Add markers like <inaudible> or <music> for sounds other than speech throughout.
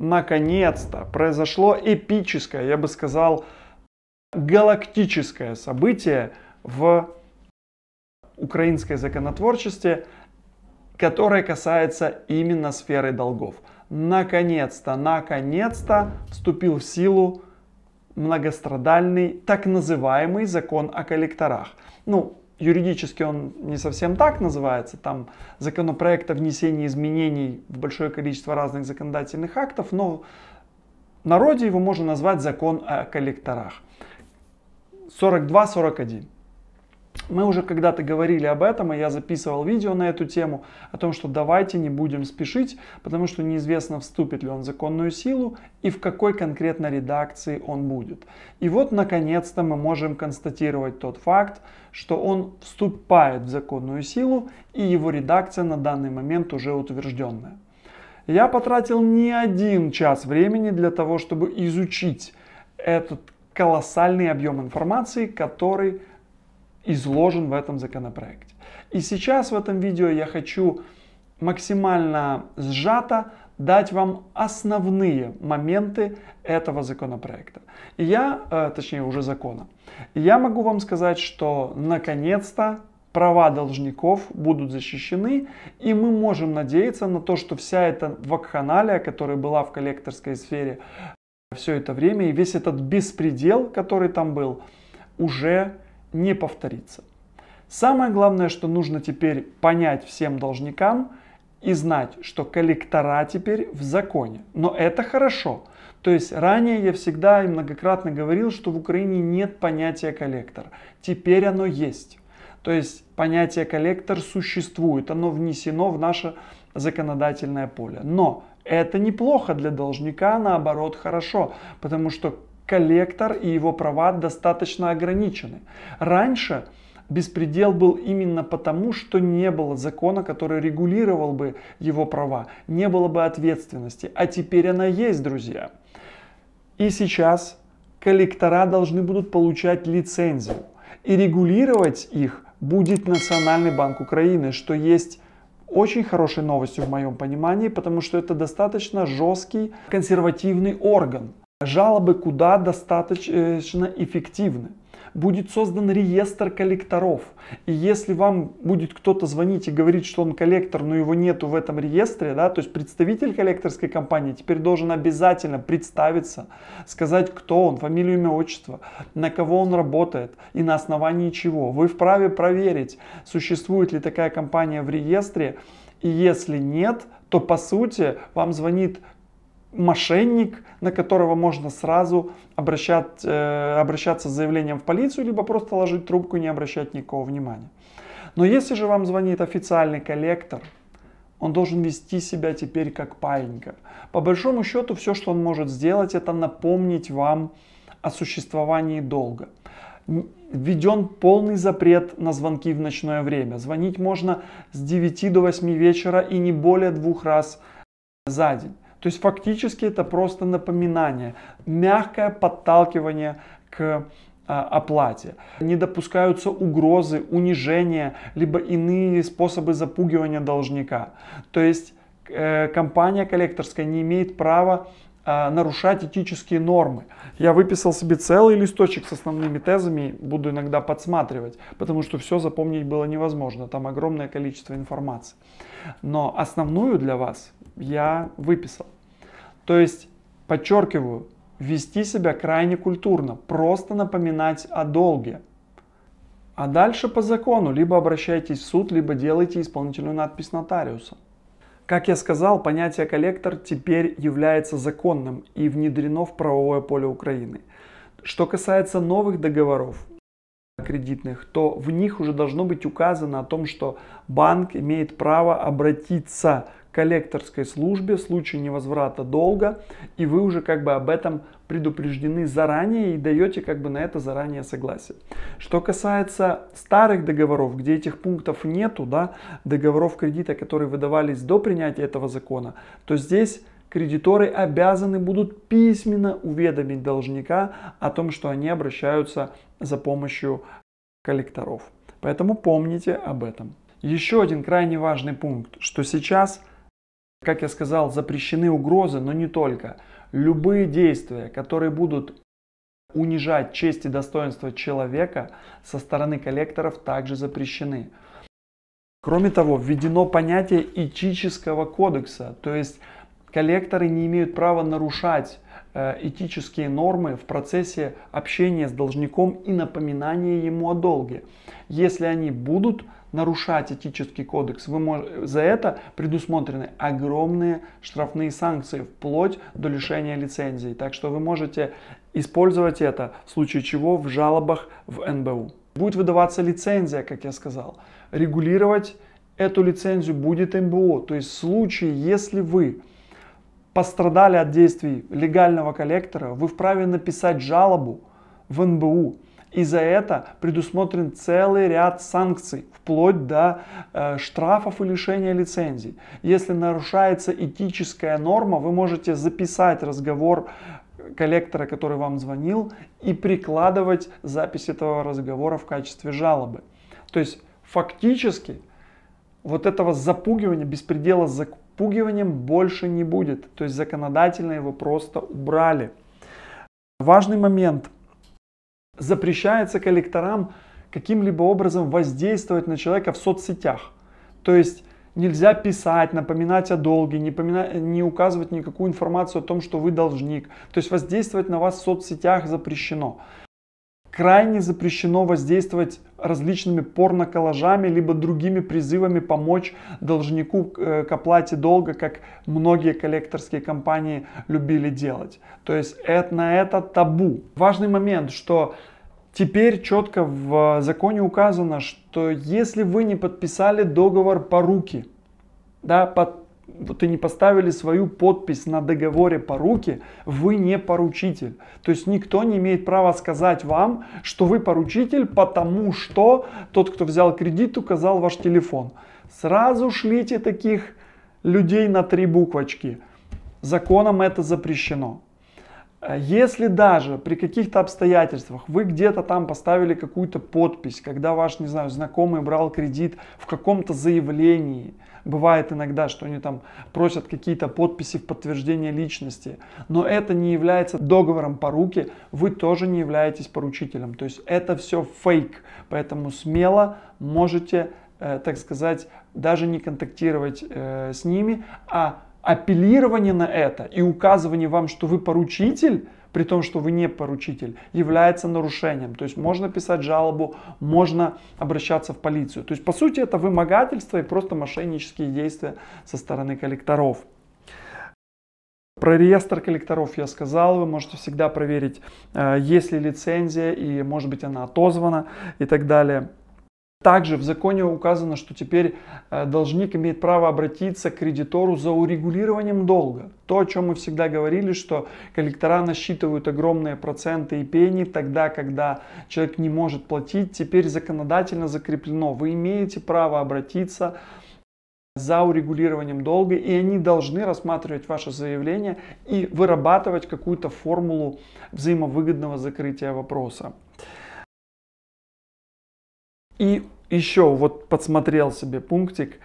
наконец-то произошло эпическое, я бы сказал, галактическое событие в украинской законотворчестве, которое касается именно сферы долгов. Наконец-то, наконец-то вступил в силу многострадальный так называемый закон о коллекторах. Ну, юридически он не совсем так называется, там законопроект о внесении изменений в большое количество разных законодательных актов, но в народе его можно назвать закон о коллекторах. 42-41. Мы уже когда-то говорили об этом, и я записывал видео на эту тему, о том, что давайте не будем спешить, потому что неизвестно, вступит ли он в законную силу и в какой конкретно редакции он будет. И вот, наконец-то, мы можем констатировать тот факт, что он вступает в законную силу, и его редакция на данный момент уже утвержденная. Я потратил не один час времени для того, чтобы изучить этот колоссальный объем информации, который изложен в этом законопроекте. И сейчас в этом видео я хочу максимально сжато дать вам основные моменты этого законопроекта. И я, э, точнее уже закона, я могу вам сказать, что наконец-то права должников будут защищены, и мы можем надеяться на то, что вся эта вакханалия, которая была в коллекторской сфере э, все это время, и весь этот беспредел, который там был, уже не повторится. Самое главное, что нужно теперь понять всем должникам и знать, что коллектора теперь в законе. Но это хорошо. То есть ранее я всегда и многократно говорил, что в Украине нет понятия коллектор. Теперь оно есть. То есть понятие коллектор существует, оно внесено в наше законодательное поле. Но это неплохо для должника, наоборот, хорошо, потому что коллектор и его права достаточно ограничены. Раньше беспредел был именно потому, что не было закона, который регулировал бы его права, не было бы ответственности. А теперь она есть, друзья. И сейчас коллектора должны будут получать лицензию. И регулировать их будет Национальный банк Украины, что есть очень хорошей новостью в моем понимании, потому что это достаточно жесткий консервативный орган. Жалобы куда достаточно эффективны. Будет создан реестр коллекторов. И если вам будет кто-то звонить и говорить, что он коллектор, но его нету в этом реестре, да, то есть представитель коллекторской компании теперь должен обязательно представиться, сказать, кто он, фамилию, имя, отчество, на кого он работает и на основании чего. Вы вправе проверить, существует ли такая компания в реестре, и если нет, то по сути вам звонит мошенник, на которого можно сразу обращать, э, обращаться с заявлением в полицию, либо просто ложить трубку и не обращать никакого внимания. Но если же вам звонит официальный коллектор, он должен вести себя теперь как паинька. По большому счету, все, что он может сделать, это напомнить вам о существовании долга. Введен полный запрет на звонки в ночное время. Звонить можно с 9 до 8 вечера и не более двух раз за день. То есть фактически это просто напоминание, мягкое подталкивание к а, оплате. Не допускаются угрозы, унижения, либо иные способы запугивания должника. То есть э, компания коллекторская не имеет права э, нарушать этические нормы. Я выписал себе целый листочек с основными тезами, буду иногда подсматривать, потому что все запомнить было невозможно, там огромное количество информации но основную для вас я выписал. То есть, подчеркиваю, вести себя крайне культурно, просто напоминать о долге. А дальше по закону, либо обращайтесь в суд, либо делайте исполнительную надпись нотариуса. Как я сказал, понятие коллектор теперь является законным и внедрено в правовое поле Украины. Что касается новых договоров, кредитных, то в них уже должно быть указано о том, что банк имеет право обратиться к коллекторской службе в случае невозврата долга, и вы уже как бы об этом предупреждены заранее и даете как бы на это заранее согласие. Что касается старых договоров, где этих пунктов нету, да, договоров кредита, которые выдавались до принятия этого закона, то здесь кредиторы обязаны будут письменно уведомить должника о том, что они обращаются за помощью коллекторов. Поэтому помните об этом. Еще один крайне важный пункт, что сейчас, как я сказал, запрещены угрозы, но не только. Любые действия, которые будут унижать честь и достоинство человека со стороны коллекторов, также запрещены. Кроме того, введено понятие этического кодекса, то есть Коллекторы не имеют права нарушать э, этические нормы в процессе общения с должником и напоминания ему о долге. Если они будут нарушать этический кодекс, вы мож... за это предусмотрены огромные штрафные санкции, вплоть до лишения лицензии. Так что вы можете использовать это в случае чего в жалобах в НБУ. Будет выдаваться лицензия, как я сказал. Регулировать эту лицензию будет МБО. То есть в случае, если вы пострадали от действий легального коллектора, вы вправе написать жалобу в НБУ. И за это предусмотрен целый ряд санкций, вплоть до э, штрафов и лишения лицензий. Если нарушается этическая норма, вы можете записать разговор э, коллектора, который вам звонил, и прикладывать запись этого разговора в качестве жалобы. То есть фактически вот этого запугивания беспредела впугиванием больше не будет. То есть законодательно его просто убрали. Важный момент. Запрещается коллекторам каким-либо образом воздействовать на человека в соцсетях. То есть нельзя писать, напоминать о долге, не, помина... не указывать никакую информацию о том, что вы должник. То есть воздействовать на вас в соцсетях запрещено крайне запрещено воздействовать различными порноколлажами либо другими призывами помочь должнику э, к оплате долга, как многие коллекторские компании любили делать. То есть это, на это табу. Важный момент, что Теперь четко в э, законе указано, что если вы не подписали договор по руки, да, под вот не поставили свою подпись на договоре поруки, вы не поручитель. То есть никто не имеет права сказать вам, что вы поручитель, потому что тот, кто взял кредит, указал ваш телефон. Сразу шлите таких людей на три буквочки. Законом это запрещено. Если даже при каких-то обстоятельствах вы где-то там поставили какую-то подпись, когда ваш, не знаю, знакомый брал кредит в каком-то заявлении – бывает иногда, что они там просят какие-то подписи в подтверждение личности, но это не является договором по руке, вы тоже не являетесь поручителем, то есть это все фейк, поэтому смело можете, э, так сказать, даже не контактировать э, с ними, а апеллирование на это и указывание вам, что вы поручитель, при том, что вы не поручитель, является нарушением. То есть можно писать жалобу, можно обращаться в полицию. То есть по сути это вымогательство и просто мошеннические действия со стороны коллекторов. Про реестр коллекторов я сказал, вы можете всегда проверить, э, есть ли лицензия и может быть она отозвана и так далее. Также в законе указано, что теперь э, должник имеет право обратиться к кредитору за урегулированием долга. То, о чем мы всегда говорили, что коллектора насчитывают огромные проценты и пени, тогда, когда человек не может платить, теперь законодательно закреплено. Вы имеете право обратиться за урегулированием долга, и они должны рассматривать ваше заявление и вырабатывать какую-то формулу взаимовыгодного закрытия вопроса. И еще вот подсмотрел себе пунктик,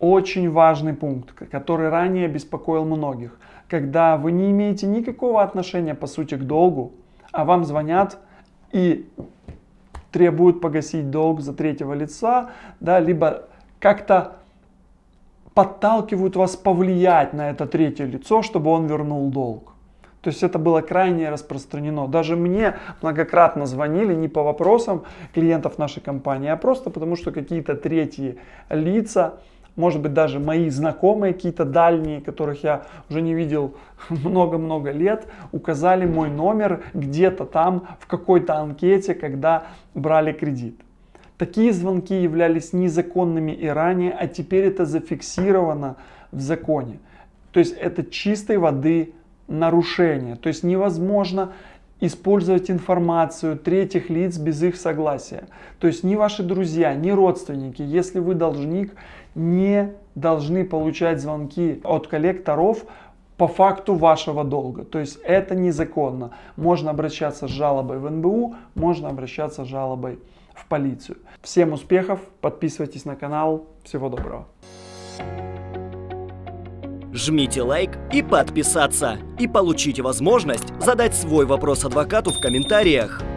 очень важный пункт, который ранее беспокоил многих. Когда вы не имеете никакого отношения, по сути, к долгу, а вам звонят и требуют погасить долг за третьего лица, да, либо как-то подталкивают вас повлиять на это третье лицо, чтобы он вернул долг. То есть это было крайне распространено. Даже мне многократно звонили не по вопросам клиентов нашей компании, а просто потому, что какие-то третьи лица, может быть, даже мои знакомые, какие-то дальние, которых я уже не видел <laughs> много-много лет, указали мой номер где-то там в какой-то анкете, когда брали кредит. Такие звонки являлись незаконными и ранее, а теперь это зафиксировано в законе. То есть это чистой воды нарушение. То есть невозможно использовать информацию третьих лиц без их согласия. То есть ни ваши друзья, ни родственники, если вы должник, не должны получать звонки от коллекторов по факту вашего долга. То есть это незаконно. Можно обращаться с жалобой в НБУ, можно обращаться с жалобой в полицию. Всем успехов, подписывайтесь на канал, всего доброго. Жмите лайк и подписаться. И получите возможность задать свой вопрос адвокату в комментариях.